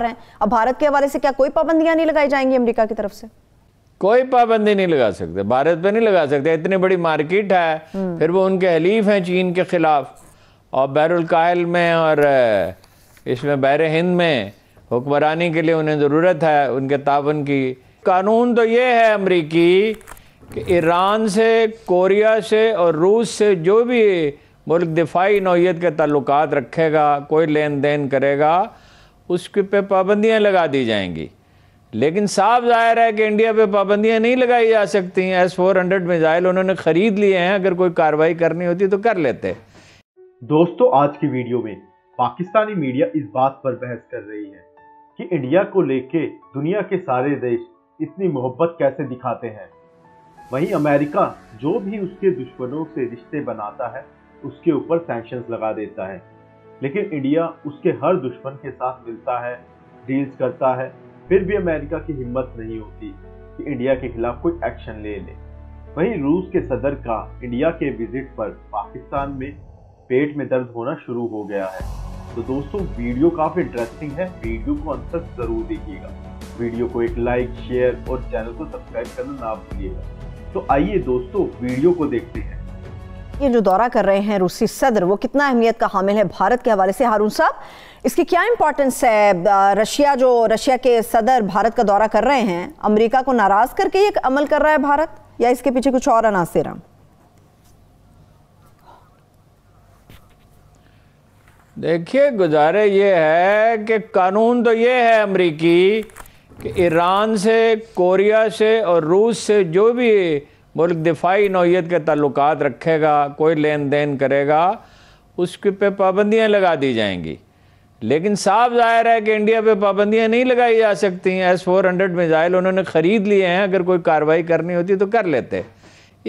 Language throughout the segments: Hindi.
रहे हैं अब भारत के हवाले से क्या कोई पाबंदियां नहीं लगाई जाएंगी अमेरिका की तरफ से कोई पाबंदी नहीं लगा सकते भारत पे नहीं लगा सकते इतनी बड़ी मार्केट है हम्म। फिर वो उनके हलीफ हैं चीन के खिलाफ और बहरुल में और इसमें बैर हिंद में हुक्मरानी के लिए उन्हें ज़रूरत है उनके ताबन की कानून तो ये है अमरीकी कि ईरान से कोरिया से और रूस से जो भी मुल्क दिफाई नौीयत के तल्लक रखेगा कोई लेन देन करेगा उस पे पाबंदियां लगा दी जाएंगी लेकिन साफ जाहिर है कि इंडिया पे पाबंदियां नहीं लगाई जा सकती एस फोर हंड्रेड मिज़ाइल उन्होंने ख़रीद लिए हैं अगर कोई कार्रवाई करनी होती तो कर लेते दोस्तों आज की वीडियो में पाकिस्तानी मीडिया इस बात पर बहस कर रही है कि इंडिया को लेके दुनिया के सारे देश इतनी मोहब्बत कैसे दिखाते हैं वहीं अमेरिका जो भी उसके दुश्मनों से रिश्ते बनाता है उसके ऊपर सैंक्शन लगा देता है लेकिन इंडिया उसके हर दुश्मन के साथ मिलता है डील्स करता है फिर भी अमेरिका की हिम्मत नहीं होती कि इंडिया के खिलाफ कोई एक्शन ले ले वहीं रूस के सदर का इंडिया के विजिट पर पाकिस्तान में पेट में दर्द होना शुरू हो गया है तो दोस्तों वीडियो काफी इंटरेस्टिंग है वीडियो को अंत तक जरूर देखिएगा वीडियो को एक लाइक शेयर और चैनल को सब्सक्राइब करना ना भूलिएगा तो आइए दोस्तों वीडियो को देखते हैं ये जो दौरा कर रहे हैं रूसी सदर वो कितना अहमियत का हामिल है भारत के हवाले से हारून साहब इसकी क्या इंपॉर्टेंस है रशिया जो रशिया के सदर भारत का दौरा कर रहे हैं अमेरिका को नाराज करके ये अमल कर रहा है भारत या इसके पीछे कुछ और अनासर देखिए गुजारे ये है कि कानून तो ये है अमरीकी कि ईरान से कोरिया से और रूस से जो भी मुल्क दिफाई नौीयत के तल्लक रखेगा कोई लेन देन करेगा उसके पे पाबंदियाँ लगा दी जाएंगी लेकिन साफ जाहिर है कि इंडिया पे पाबंदियाँ नहीं लगाई जा सकती हैं एस फोर हंड्रेड मिज़ाइल उन्होंने ख़रीद लिए हैं अगर कोई कार्रवाई करनी होती तो कर लेते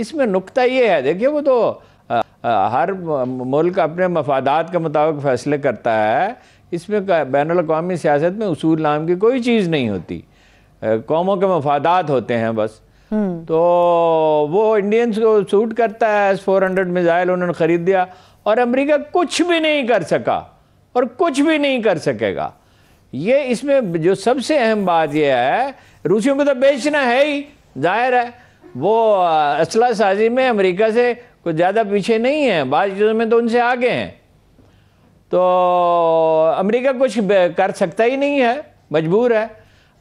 इसमें नुकता ये है देखिए वो तो आ, आ, हर मुल्क अपने मफादात के मुताबिक फ़ैसले करता है इसमें बैन अवी सियासत में उसूल नाम की कोई चीज़ नहीं होती कौमों के मफादात होते हैं बस हम्म। तो वो इंडियंस को सूट करता है एस फोर हंड्रेड मिज़ाइल उन्होंने ख़रीद दिया और अमेरिका कुछ भी नहीं कर सका और कुछ भी नहीं कर सकेगा ये इसमें जो सबसे अहम बात यह है रूसियों को तो बेचना है ही जाहिर है वो असला साजी में अमेरिका से कुछ ज़्यादा पीछे नहीं है बाद चीज़ों में तो उनसे आगे हैं तो अमेरिका कुछ कर सकता ही नहीं है मजबूर है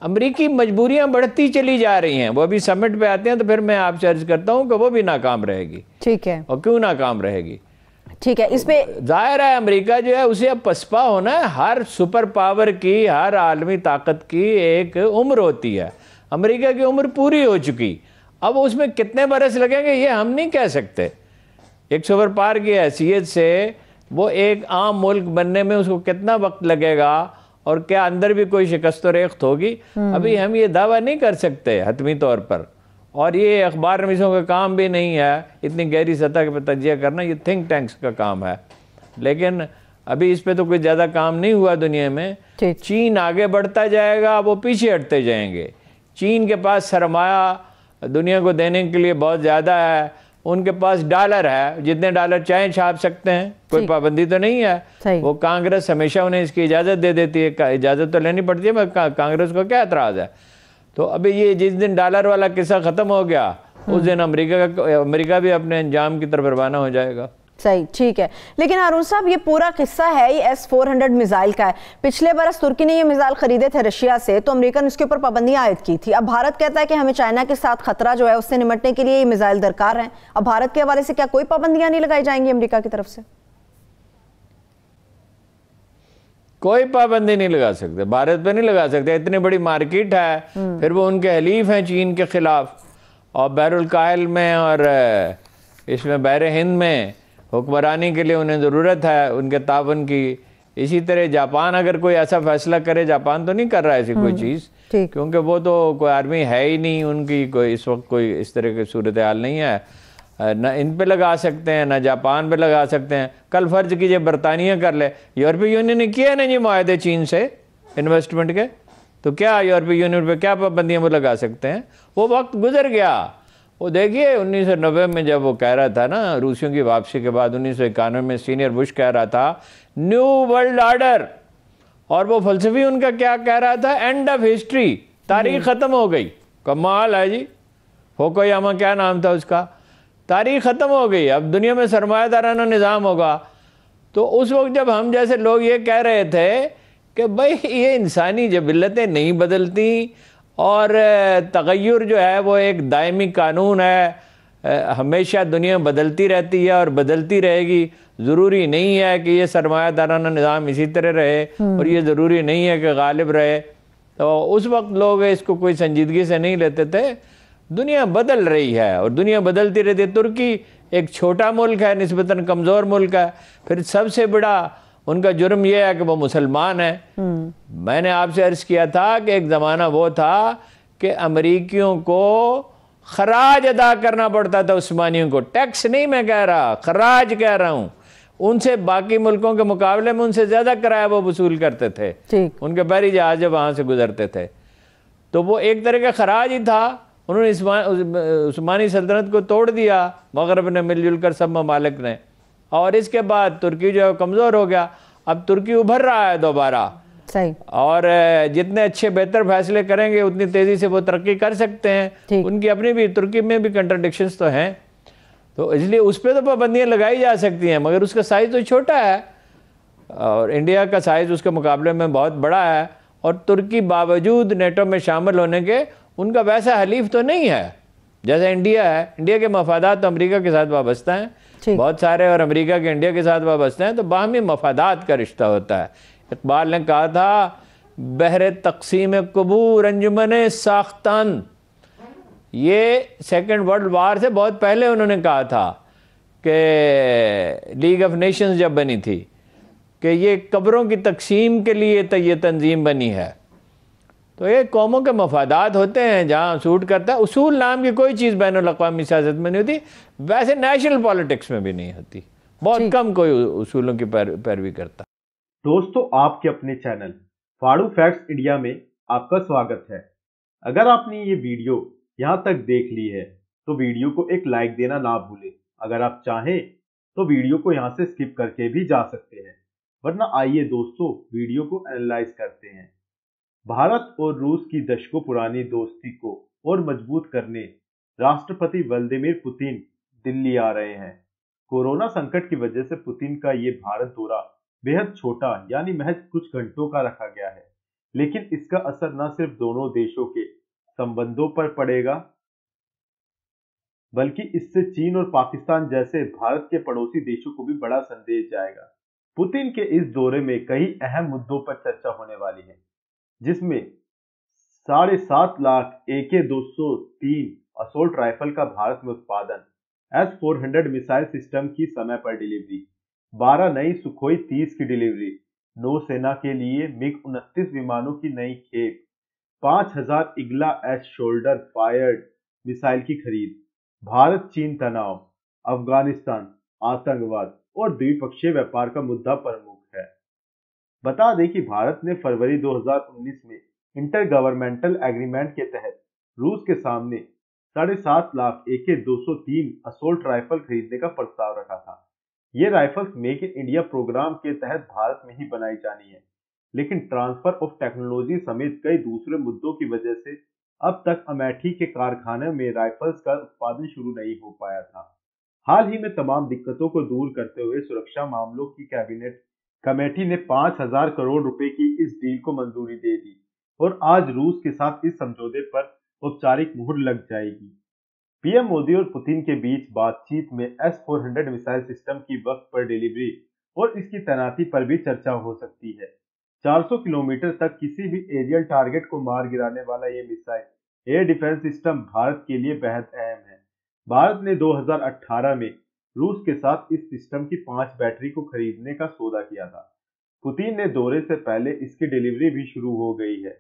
अमरीकी मजबूरियां बढ़ती चली जा रही हैं वो अभी समिट पे आते हैं तो फिर मैं आप चर्च करता हूँ कि वो भी नाकाम रहेगी ठीक है और क्यों नाकाम रहेगी ठीक है इसमें जाहिर है अमेरिका जो है उसे अब पसपा होना है हर सुपर पावर की हर आलमी ताकत की एक उम्र होती है अमेरिका की उम्र पूरी हो चुकी अब उसमें कितने बरस लगेंगे ये हम नहीं कह सकते एक सुपर पावर की हैसियत से वो एक आम मुल्क बनने में उसको कितना वक्त लगेगा और क्या अंदर भी कोई शिकस्त रेख्त होगी हम्म। अभी हम ये दावा नहीं कर सकते हतमी तौर पर और ये अखबार नवीसों का काम भी नहीं है इतनी गहरी सतह पर तजिया करना ये थिंक टैंक्स का काम है लेकिन अभी इस पे तो कोई ज़्यादा काम नहीं हुआ दुनिया में चीन आगे बढ़ता जाएगा वो पीछे हटते जाएंगे चीन के पास सरमाया दुनिया को देने के लिए बहुत ज़्यादा है उनके पास डॉलर है जितने डॉलर चाहे छाप सकते हैं कोई पाबंदी तो नहीं है वो कांग्रेस हमेशा उन्हें इसकी इजाज़त दे देती है इजाज़त तो लेनी पड़ती है मगर का, कांग्रेस को क्या एतराज़ है तो अभी ये जिस दिन डॉलर वाला किस्सा ख़त्म हो गया हम्म। उस दिन अमेरिका का अमेरिका भी अपने अंजाम की तरफ रवाना हो जाएगा सही ठीक है लेकिन हारून साहब ये पूरा किस्सा है ये एस फोर हंड्रेड मिज़ाइल का है पिछले बरस तुर्की ने ये मिसाइल खरीदे थे रशिया से तो अमेरिका ने उसके ऊपर पाबंदियां आयद की थी अब भारत कहता है कि हमें चाइना के साथ खतरा जो है उससे निमटने के लिए ये मिसाइल दरकार है अब भारत के हवाले से क्या कोई पाबंदियां नहीं लगाई जाएंगी अमरीका की तरफ से कोई पाबंदी नहीं लगा सकते भारत पर नहीं लगा सकते इतनी बड़ी मार्केट है हम्म। फिर वो उनके हलीफ हैं चीन के खिलाफ और बैरुल कायल में और इसमें बैर हिंद में हुक्मरानी के लिए उन्हें ज़रूरत है उनके तावन की इसी तरह जापान अगर कोई ऐसा फैसला करे जापान तो नहीं कर रहा है ऐसी कोई हम्म, चीज़ क्योंकि वो तो कोई आर्मी है ही नहीं उनकी कोई इस वक्त कोई इस तरह की सूरत हाल नहीं है ना इन पे लगा सकते हैं ना जापान पे लगा सकते हैं कल फ़र्ज कीजिए बरतानिया कर ले यूरोपीय यूनियन ने किया ना जी माहदे चीन से इन्वेस्टमेंट के तो क्या यूरोपीय यूनियन पर क्या पाबंदियाँ वो लगा सकते हैं वो वक्त गुजर गया वो देखिए 1990 में जब वो कह रहा था ना रूसियों की वापसी के बाद उन्नीस में सीनियर बुश कह रहा था न्यू वर्ल्ड आर्डर और वो फलसफी उनका क्या कह रहा था एंड ऑफ हिस्ट्री तारीख हम्म। ख़त्म हो गई कमाल है जी फोकोयामा क्या नाम था उसका तारीख ख़त्म हो गई अब दुनिया में सरमायादाराना निज़ाम होगा तो उस वक्त जब हम जैसे लोग ये कह रहे थे कि भाई ये इंसानी जबिलतें नहीं बदलती और तगैर जो है वो एक दायमी कानून है हमेशा दुनिया बदलती रहती है और बदलती रहेगी ज़रूरी नहीं है कि ये सरमायादाराना निज़ाम इसी तरह रहे हम्म। और ये ज़रूरी नहीं है कि गालिब रहे तो उस वक्त लोग इसको कोई संजीदगी से नहीं लेते थे दुनिया बदल रही है और दुनिया बदलती रहती है तुर्की एक छोटा मुल्क है नस्बता कमज़ोर मुल्क है फिर सबसे बड़ा उनका जुर्म यह है कि वो मुसलमान है हम्म। मैंने आपसे अर्ज़ किया था कि एक ज़माना वो था कि अमरीकियों को खराज अदा करना पड़ता था उस्मानियों को टैक्स नहीं मैं कह रहा खराज कह रहा हूं उनसे बाकी मुल्कों के मुकाबले में उनसे ज़्यादा किराया वो वसूल करते थे उनके बहरी जहाज वहां से गुजरते थे तो वो एक तरह का खराज ही था उन्होंने उस्मानी सल्तनत को तोड़ दिया मगरब ने मिलजुल कर सब ममालिक ने और इसके बाद तुर्की जो है कमज़ोर हो गया अब तुर्की उभर रहा है दोबारा सही और जितने अच्छे बेहतर फैसले करेंगे उतनी तेज़ी से वो तरक्की कर सकते हैं उनकी अपनी भी तुर्की में भी कंट्रोडिक्शन तो हैं तो इसलिए उस पर तो पाबंदियां लगाई जा सकती हैं मगर उसका साइज़ तो छोटा है और इंडिया का साइज़ उसके मुकाबले में बहुत बड़ा है और तुर्की बावजूद नेटो में शामिल होने के उनका वैसा हलीफ तो नहीं है जैसा इंडिया है इंडिया के मफादात तो अमरीका के साथ वाबस्ता हैं बहुत सारे और अमेरिका के इंडिया के साथ वाबस्ते हैं तो बाहमी मफादात का रिश्ता होता है इकबाल ने कहा था बहर तकसीम कबूर अंजुमन साख्तान ये सेकेंड वर्ल्ड वार से बहुत पहले उन्होंने कहा था कि लीग ऑफ नेशंस जब बनी थी कि ये कब्रों की तकसीम के लिए तो ये तंजीम बनी है तो ये कौमों के मफादात होते हैं जहाँ सूट करता है उसूल नाम की कोई चीज़ बैन अवी सियासत में नहीं होती वैसे नेशनल पॉलिटिक्स में भी नहीं होती बहुत कम कोई उसूलों की पैरवी करता दोस्तों आपके अपने चैनल फाड़ू फैक्ट्स इंडिया में आपका स्वागत है अगर आपने ये वीडियो यहाँ तक देख ली है तो वीडियो को एक लाइक देना ना भूलें अगर आप चाहें तो वीडियो को यहाँ से स्किप करके भी जा सकते हैं वरना आइए दोस्तों वीडियो को एनालाइज करते हैं भारत और रूस की दशकों पुरानी दोस्ती को और मजबूत करने राष्ट्रपति व्लादिमीर पुतिन दिल्ली आ रहे हैं कोरोना संकट की वजह से पुतिन का ये भारत दौरा बेहद छोटा यानी महज कुछ घंटों का रखा गया है लेकिन इसका असर न सिर्फ दोनों देशों के संबंधों पर पड़ेगा बल्कि इससे चीन और पाकिस्तान जैसे भारत के पड़ोसी देशों को भी बड़ा संदेश जाएगा पुतिन के इस दौरे में कई अहम मुद्दों पर चर्चा होने वाली है जिसमें साढ़े सात लाख ए के दो सौ तीन असोल्ट राइफल का भारत में उत्पादन S four hundred missile system की समय पर डिलीवरी बारह नई सुखोई तीस की डिलीवरी नौसेना के लिए मिग उनतीस विमानों की नई खेप पांच हजार Igla S shoulder fired missile की खरीद भारत चीन तनाव अफगानिस्तान आतंकवाद और द्विपक्षीय व्यापार का मुद्दा प्रमुख बता दें कि भारत ने फरवरी 2019 में इंटर गवर्नमेंटल एग्रीमेंट के तहत रूस के सामने साढ़े सात लाख सौ तीन असोल्ट राइफल खरीदने का प्रस्ताव रखा था ये rifles make in India programme के तहत भारत में ही बनाई जानी है लेकिन ट्रांसफर ऑफ टेक्नोलॉजी समेत कई दूसरे मुद्दों की वजह से अब तक अमेठी के कारखाने में राइफल्स का उत्पादन शुरू नहीं हो पाया था हाल ही में तमाम दिक्कतों को दूर करते हुए सुरक्षा मामलों की कैबिनेट कमेटी ने 5000 करोड़ रुपए की इस डील को मंजूरी दे दी और आज रूस के साथ इस समझौते पर औपचारिक मुहर लग जाएगी पीएम मोदी और पुतिन के बीच बातचीत में एस फोर मिसाइल सिस्टम की वक्त पर डिलीवरी और इसकी तैनाती पर भी चर्चा हो सकती है 400 किलोमीटर तक किसी भी एरियल टारगेट को मार गिराने वाला ये मिसाइल एयर डिफेंस सिस्टम भारत के लिए बेहद अहम है भारत ने 2018 में रूस के साथ इस सिस्टम की पांच बैटरी को खरीदने का सौदा किया था पुतिन ने दौरे से पहले इसकी डिलीवरी भी शुरू हो गई है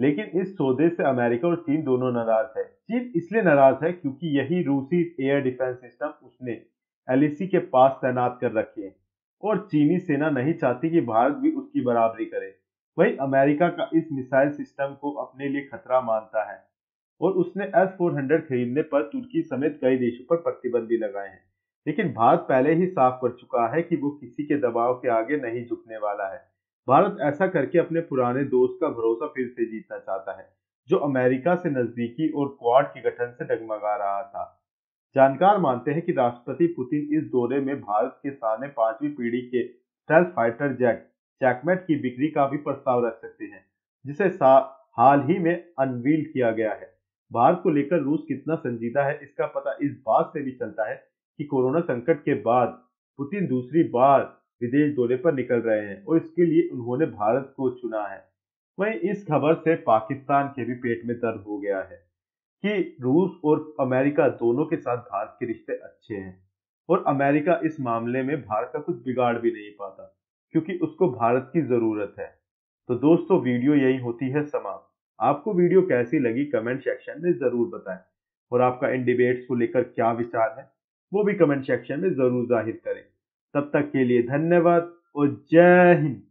लेकिन इस सौदे से अमेरिका और चीन दोनों नाराज है चीन इसलिए नाराज है क्योंकि यही रूसी एयर डिफेंस सिस्टम उसने एल के पास तैनात कर रखे हैं और चीनी सेना नहीं चाहती कि भारत भी उसकी बराबरी करे वही अमेरिका का इस मिसाइल सिस्टम को अपने लिए खतरा मानता है और उसने एस फोर हंड्रेड खरीदने पर तुर्की समेत कई देशों पर प्रतिबंध भी लगाए हैं लेकिन भारत पहले ही साफ कर चुका है कि वो किसी के दबाव के आगे नहीं झुकने वाला है भारत ऐसा करके अपने पुराने दोस्त का भरोसा फिर से जीतना चाहता है जो अमेरिका से नजदीकी और क्वाड के गठन से डगमगा रहा था जानकार मानते हैं कि राष्ट्रपति पुतिन इस दौरे में भारत के सामने पांचवी पीढ़ी के स्टेल्थ फाइटर जेट चैकमेट की बिक्री का भी प्रस्ताव रख सकते हैं जिसे हाल ही में अनवील किया गया है भारत को लेकर रूस कितना संजीदा है इसका पता इस बात से भी चलता है कि कोरोना संकट के बाद पुतिन दूसरी बार विदेश दौरे पर निकल रहे हैं और इसके लिए उन्होंने भारत को चुना है वहीं इस खबर से पाकिस्तान के भी पेट में दर्द हो गया है कि रूस और अमेरिका दोनों के साथ भारत के रिश्ते अच्छे हैं और अमेरिका इस मामले में भारत का कुछ बिगाड़ भी नहीं पाता क्योंकि उसको भारत की ज़रूरत है तो दोस्तों वीडियो यही होती है समाप्त आपको वीडियो कैसी लगी कमेंट सेक्शन में ज़रूर बताएं और आपका इन डिबेट्स को लेकर क्या विचार है वो भी कमेंट सेक्शन में ज़रूर जाहिर करें तब तक के लिए धन्यवाद और जय हिंद